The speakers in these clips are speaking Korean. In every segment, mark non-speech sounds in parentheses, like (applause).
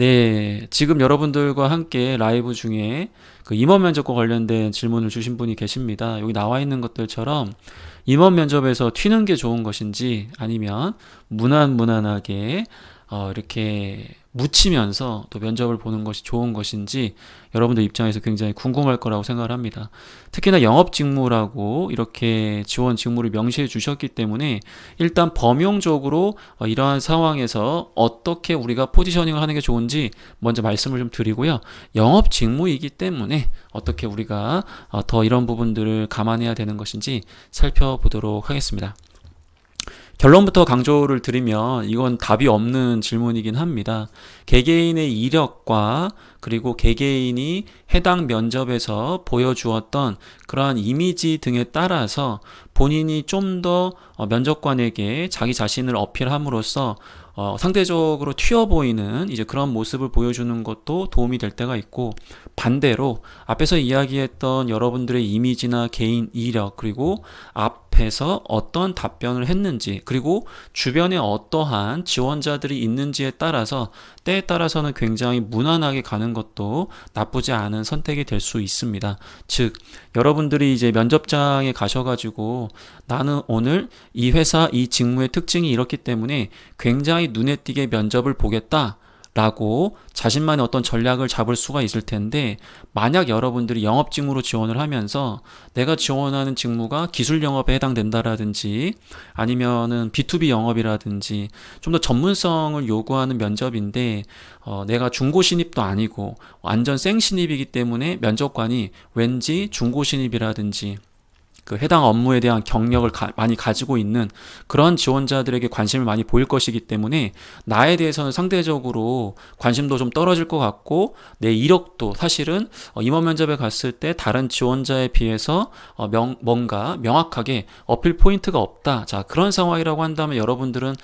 네, 지금 여러분들과 함께 라이브 중에 그 임원 면접과 관련된 질문을 주신 분이 계십니다. 여기 나와 있는 것들처럼 임원 면접에서 튀는 게 좋은 것인지 아니면 무난 무난하게 어, 이렇게 묻히면서 또 면접을 보는 것이 좋은 것인지 여러분들 입장에서 굉장히 궁금할 거라고 생각을 합니다. 특히나 영업 직무라고 이렇게 지원 직무를 명시해 주셨기 때문에 일단 범용적으로 어, 이러한 상황에서 어떻게 우리가 포지셔닝을 하는 게 좋은지 먼저 말씀을 좀 드리고요. 영업 직무이기 때문에 어떻게 우리가 어, 더 이런 부분들을 감안해야 되는 것인지 살펴보도록 하겠습니다. 결론부터 강조를 드리면 이건 답이 없는 질문이긴 합니다. 개개인의 이력과 그리고 개개인이 해당 면접에서 보여주었던 그러한 이미지 등에 따라서 본인이 좀더 어, 면접관에게 자기 자신을 어필함으로써 어, 상대적으로 튀어 보이는 이제 그런 모습을 보여주는 것도 도움이 될 때가 있고 반대로 앞에서 이야기했던 여러분들의 이미지나 개인 이력 그리고 앞 앞에서 어떤 답변을 했는지 그리고 주변에 어떠한 지원자들이 있는지에 따라서 때에 따라서는 굉장히 무난하게 가는 것도 나쁘지 않은 선택이 될 수 있습니다. 즉 여러분들이 이제 면접장에 가셔가지고 나는 오늘 이 회사 이 직무의 특징이 이렇기 때문에 굉장히 눈에 띄게 면접을 보겠다. 라고 자신만의 어떤 전략을 잡을 수가 있을 텐데 만약 여러분들이 영업 직무로 지원을 하면서 내가 지원하는 직무가 기술 영업에 해당된다라든지 아니면은 B2B 영업이라든지 좀 더 전문성을 요구하는 면접인데 어, 내가 중고 신입도 아니고 완전 생 신입이기 때문에 면접관이 왠지 중고 신입이라든지 그 해당 업무에 대한 경력을 가, 많이 가지고 있는 그런 지원자들에게 관심을 많이 보일 것이기 때문에 나에 대해서는 상대적으로 관심도 좀 떨어질 것 같고 내 이력도 사실은 어, 임원 면접에 갔을 때 다른 지원자에 비해서 어, 명, 뭔가 명확하게 어필 포인트가 없다. 자, 그런 상황이라고 한다면 여러분들은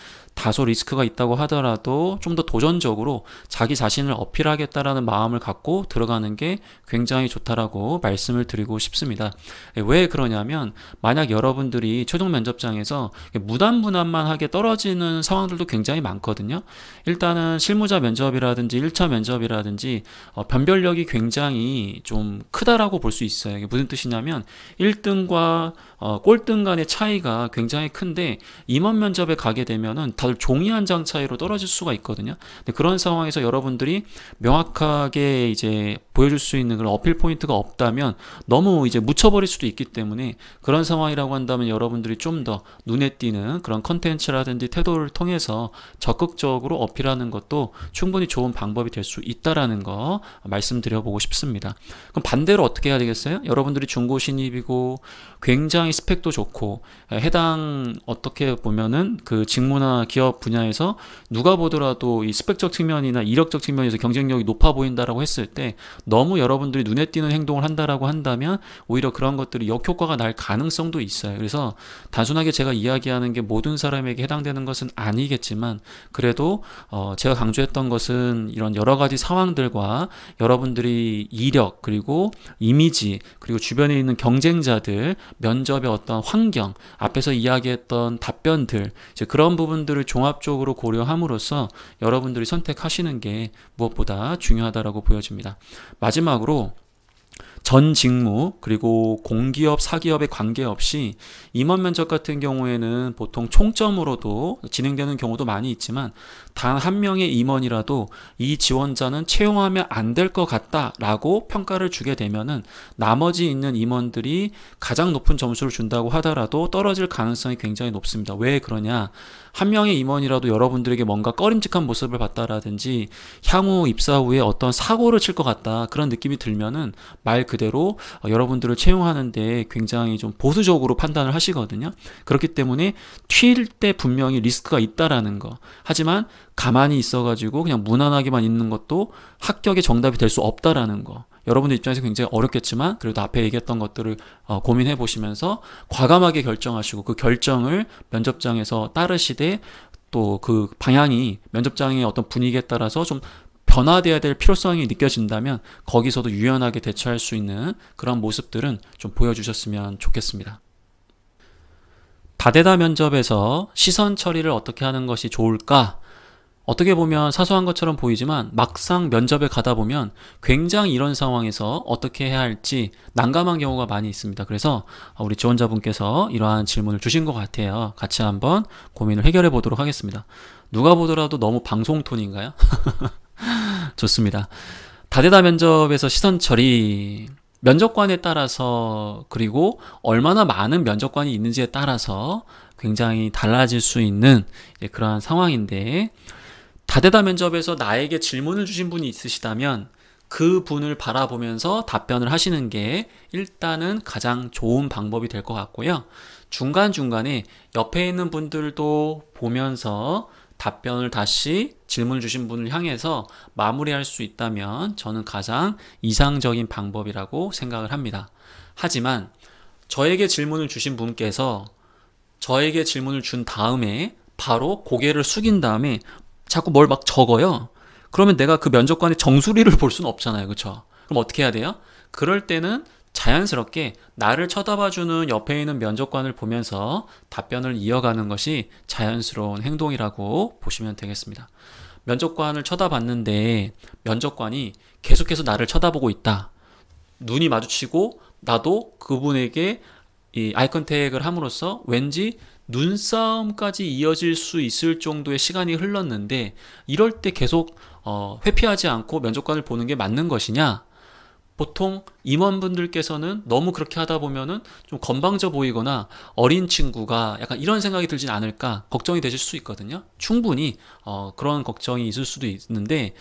다소 리스크가 있다고 하더라도 좀 더 도전적으로 자기 자신을 어필하겠다라는 마음을 갖고 들어가는 게 굉장히 좋다라고 말씀을 드리고 싶습니다. 예, 왜 그러냐면 만약 여러분들이 최종 면접장에서 무단무난만 하게 떨어지는 상황들도 굉장히 많거든요. 일단은 실무자 면접이라든지 1차 면접이라든지 어, 변별력이 굉장히 좀 크다라고 볼 수 있어요. 이게 무슨 뜻이냐면 1등과 어, 꼴등 간의 차이가 굉장히 큰데 임원 면접에 가게 되면은 다들 종이 한 장 차이로 떨어질 수가 있거든요. 그런 상황에서 여러분들이 명확하게 이제 보여줄 수 있는 그런 어필 포인트가 없다면 너무 이제 묻혀버릴 수도 있기 때문에 그런 상황이라고 한다면 여러분들이 좀 더 눈에 띄는 그런 컨텐츠라든지 태도를 통해서 적극적으로 어필하는 것도 충분히 좋은 방법이 될 수 있다라는 거 말씀드려보고 싶습니다. 그럼 반대로 어떻게 해야 되겠어요? 여러분들이 중고 신입이고 굉장히 스펙도 좋고 해당 어떻게 보면은 그 직무나 기업 분야에서 누가 보더라도 이 스펙적 측면이나 이력적 측면에서 경쟁력이 높아 보인다라고 했을 때 너무 여러분들이 눈에 띄는 행동을 한다라고 한다면 오히려 그런 것들이 역효과가 날 가능성도 있어요. 그래서 단순하게 제가 이야기하는 게 모든 사람에게 해당되는 것은 아니겠지만 그래도 어 제가 강조했던 것은 이런 여러 가지 상황들과 여러분들이 이력 그리고 이미지 그리고 주변에 있는 경쟁자들 면접의 어떤 환경 앞에서 이야기했던 답변들 이제 그런 부분들을 종합적으로 고려함으로써 여러분들이 선택하시는 게 무엇보다 중요하다라고 보여집니다. 마지막으로 전 직무 그리고 공기업 사기업에 관계없이 임원 면접 같은 경우에는 보통 총점으로도 진행되는 경우도 많이 있지만 단 한 명의 임원이라도 이 지원자는 채용하면 안 될 것 같다라고 평가를 주게 되면은 나머지 있는 임원들이 가장 높은 점수를 준다고 하더라도 떨어질 가능성이 굉장히 높습니다. 왜 그러냐? 한 명의 임원이라도 여러분들에게 뭔가 꺼림직한 모습을 봤다라든지 향후 입사 후에 어떤 사고를 칠 것 같다 그런 느낌이 들면은 말그 그대로 어, 여러분들을 채용하는데 굉장히 좀 보수적으로 판단을 하시거든요. 그렇기 때문에 튈 때 분명히 리스크가 있다라는 거. 하지만 가만히 있어가지고 그냥 무난하게만 있는 것도 합격의 정답이 될 수 없다라는 거. 여러분들 입장에서 굉장히 어렵겠지만 그래도 앞에 얘기했던 것들을 어, 고민해 보시면서 과감하게 결정하시고 그 결정을 면접장에서 따르시되 또 그 방향이 면접장의 어떤 분위기에 따라서 좀 변화되어야될 필요성이 느껴진다면 거기서도 유연하게 대처할 수 있는 그런 모습들은 좀 보여주셨으면 좋겠습니다. 다대다 면접에서 시선 처리를 어떻게 하는 것이 좋을까? 어떻게 보면 사소한 것처럼 보이지만 막상 면접에 가다 보면 굉장히 이런 상황에서 어떻게 해야 할지 난감한 경우가 많이 있습니다. 그래서 우리 지원자분께서 이러한 질문을 주신 것 같아요. 같이 한번 고민을 해결해 보도록 하겠습니다. 누가 보더라도 너무 방송 톤인가요? (laughs) 좋습니다. 다대다 면접에서 시선 처리 면접관에 따라서 그리고 얼마나 많은 면접관이 있는지에 따라서 굉장히 달라질 수 있는 예, 그러한 상황인데 다대다 면접에서 나에게 질문을 주신 분이 있으시다면 그 분을 바라보면서 답변을 하시는 게 일단은 가장 좋은 방법이 될 것 같고요. 중간중간에 옆에 있는 분들도 보면서 답변을 다시 질문 을 주신 분을 향해서 마무리할 수 있다면 저는 가장 이상적인 방법이라고 생각을 합니다. 하지만 저에게 질문을 주신 분께서 저에게 질문을 준 다음에 바로 고개를 숙인 다음에 자꾸 뭘 막 적어요. 그러면 내가 그 면접관의 정수리를 볼 수는 없잖아요. 그렇죠? 그럼 어떻게 해야 돼요? 그럴 때는 자연스럽게 나를 쳐다봐주는 옆에 있는 면접관을 보면서 답변을 이어가는 것이 자연스러운 행동이라고 보시면 되겠습니다. 면접관을 쳐다봤는데 면접관이 계속해서 나를 쳐다보고 있다. 눈이 마주치고 나도 그분에게 이 아이컨택을 함으로써 왠지 눈싸움까지 이어질 수 있을 정도의 시간이 흘렀는데 이럴 때 계속 어, 회피하지 않고 면접관을 보는 게 맞는 것이냐? 보통 임원분들께서는 너무 그렇게 하다 보면은 좀 건방져 보이거나 어린 친구가 약간 이런 생각이 들진 않을까 걱정이 되실 수 있거든요. 충분히 어, 그런 걱정이 있을 수도 있는데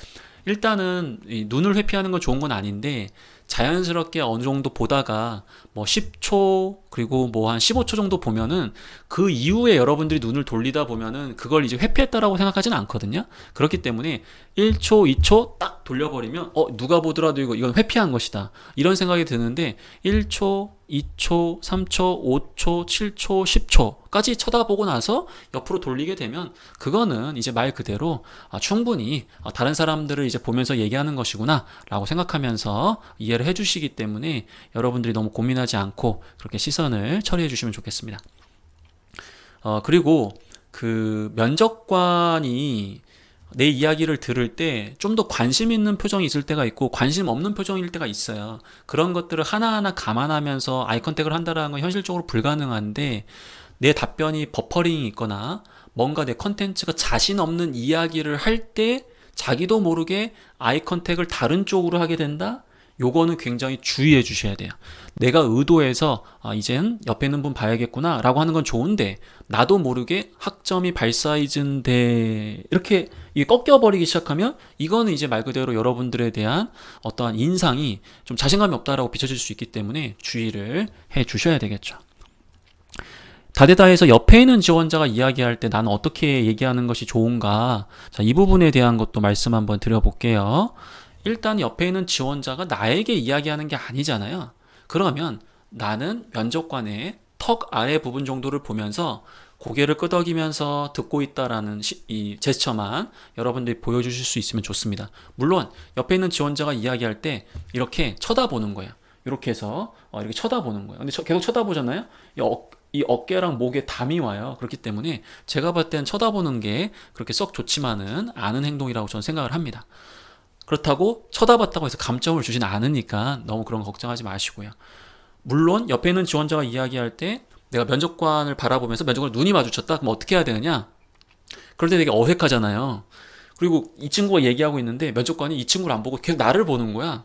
일단은 눈을 회피하는 건 좋은 건 아닌데 자연스럽게 어느 정도 보다가 뭐 10초 그리고 뭐 한 15초 정도 보면은 그 이후에 여러분들이 눈을 돌리다 보면은 그걸 이제 회피했다라고 생각하진 않거든요. 그렇기 때문에 1초, 2초 딱 돌려버리면 어 누가 보더라도 이거 이건 회피한 것이다 이런 생각이 드는데 1초, 2초, 3초, 5초, 7초, 10초까지 쳐다보고 나서 옆으로 돌리게 되면 그거는 이제 말 그대로 아, 충분히 아, 다른 사람들을 이제 보면서 얘기하는 것이구나 라고 생각하면서 이해 이해를 해주시기 때문에 여러분들이 너무 고민하지 않고 그렇게 시선을 처리해 주시면 좋겠습니다. 어, 그리고 그 면접관이 내 이야기를 들을 때 좀 더 관심 있는 표정이 있을 때가 있고 관심 없는 표정일 때가 있어요. 그런 것들을 하나하나 감안하면서 아이 컨택을 한다는건 현실적으로 불가능한데 내 답변이 버퍼링이 있거나 뭔가 내 컨텐츠가 자신 없는 이야기를 할 때 자기도 모르게 아이 컨택을 다른 쪽으로 하게 된다? 요거는 굉장히 주의해 주셔야 돼요. 내가 의도해서 아, 이젠 옆에 있는 분 봐야겠구나 라고 하는 건 좋은데 나도 모르게 학점이 발사이즈인데 이렇게 꺾여버리기 시작하면 이거는 이제 말 그대로 여러분들에 대한 어떠한 인상이 좀 자신감이 없다라고 비춰질 수 있기 때문에 주의를 해 주셔야 되겠죠. 다대다에서 옆에 있는 지원자가 이야기할 때 나는 어떻게 얘기하는 것이 좋은가 자, 이 부분에 대한 것도 말씀 한번 드려볼게요. 일단 옆에 있는 지원자가 나에게 이야기하는 게 아니잖아요. 그러면 나는 면접관의 턱 아래 부분 정도를 보면서 고개를 끄덕이면서 듣고 있다라는 시, 이 제스처만 여러분들이 보여주실 수 있으면 좋습니다. 물론 옆에 있는 지원자가 이야기할 때 이렇게 쳐다보는 거예요. 이렇게 해서 어, 이렇게 쳐다보는 거예요. 근데 저, 계속 쳐다보잖아요. 이, 어, 이 어깨랑 목에 담이 와요. 그렇기 때문에 제가 봤을 땐 쳐다보는 게 그렇게 썩 좋지만은 않은 행동이라고 저는 생각을 합니다. 그렇다고 쳐다봤다고 해서 감점을 주진 않으니까 너무 그런 거 걱정하지 마시고요. 물론 옆에 있는 지원자가 이야기할 때 내가 면접관을 바라보면서 면접관 눈이 마주쳤다? 그럼 어떻게 해야 되느냐? 그럴 때 되게 어색하잖아요. 그리고 이 친구가 얘기하고 있는데 면접관이 이 친구를 안 보고 계속 나를 보는 거야.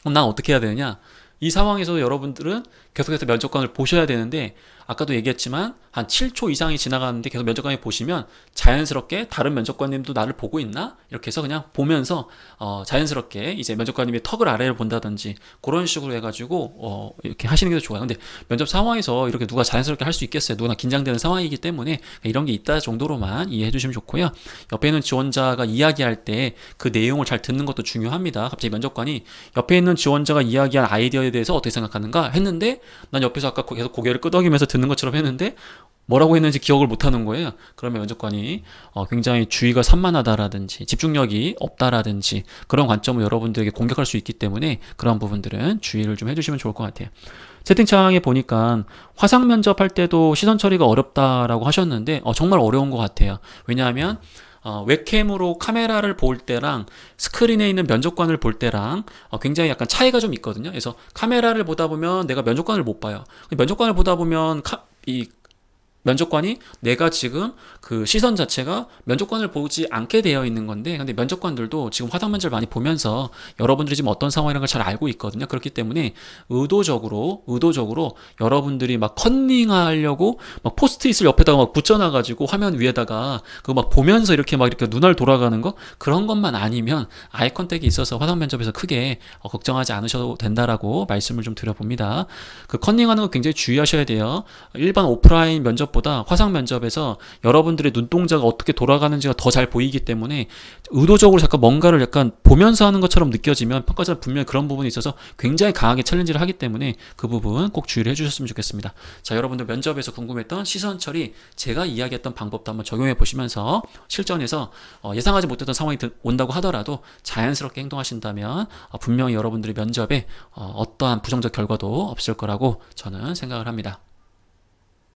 그럼 난 어떻게 해야 되느냐? 이 상황에서 여러분들은 계속해서 면접관을 보셔야 되는데 아까도 얘기했지만 한 7초 이상이 지나가는데 계속 면접관이 보시면 자연스럽게 다른 면접관님도 나를 보고 있나? 이렇게 해서 그냥 보면서 어 자연스럽게 이제 면접관님이 턱을 아래로 본다든지 그런 식으로 해가지고 어 이렇게 하시는 게 좋아요. 근데 면접 상황에서 이렇게 누가 자연스럽게 할 수 있겠어요? 누구나 긴장되는 상황이기 때문에 이런 게 있다 정도로만 이해해 주시면 좋고요. 옆에 있는 지원자가 이야기할 때 그 내용을 잘 듣는 것도 중요합니다. 갑자기 면접관이 옆에 있는 지원자가 이야기한 아이디어에 대해서 어떻게 생각하는가 했는데 난 옆에서 아까 계속 고개를 끄덕이면서 듣는 것처럼 했는데 뭐라고 했는지 기억을 못하는 거예요. 그러면 면접관이 어, 굉장히 주의가 산만하다라든지 집중력이 없다라든지 그런 관점을 여러분들에게 공격할 수 있기 때문에 그런 부분들은 주의를 좀 해주시면 좋을 것 같아요. 채팅창에 보니까 화상 면접할 때도 시선 처리가 어렵다라고 하셨는데 어, 정말 어려운 것 같아요. 왜냐하면 어, 웹캠으로 카메라를 볼 때랑 스크린에 있는 면접관을 볼 때랑 어, 굉장히 약간 차이가 좀 있거든요. 그래서 카메라를 보다 보면 내가 면접관을 못 봐요. 면접관을 보다 보면 카, 이 면접관이 내가 지금 그 시선 자체가 면접관을 보지 않게 되어 있는 건데 근데 면접관들도 지금 화상 면접을 많이 보면서 여러분들이 지금 어떤 상황이란걸 잘 알고 있거든요. 그렇기 때문에 의도적으로 의도적으로 여러분들이 막 컨닝하려고 막 포스트잇을 옆에다가 막 붙여놔 가지고 화면 위에다가 그막 보면서 이렇게 막 이렇게 눈알 돌아가는 거 그런 것만 아니면 아이 컨택이 있어서 화상 면접에서 크게 어, 걱정하지 않으셔도 된다라고 말씀을 좀 드려봅니다. 그 컨닝하는 거 굉장히 주의하셔야 돼요. 일반 오프라인 면접 면접보다 화상 면접에서 여러분들의 눈동자가 어떻게 돌아가는지가 더 잘 보이기 때문에 의도적으로 잠깐 뭔가를 약간 보면서 하는 것처럼 느껴지면 평가자 분명히 그런 부분이 있어서 굉장히 강하게 챌린지를 하기 때문에 그 부분 꼭 주의를 해주셨으면 좋겠습니다. 자, 여러분들 면접에서 궁금했던 시선 처리 제가 이야기했던 방법도 한번 적용해 보시면서 실전에서 어, 예상하지 못했던 상황이 온다고 하더라도 자연스럽게 행동하신다면 어, 분명히 여러분들이 면접에 어, 어떠한 부정적 결과도 없을 거라고 저는 생각을 합니다.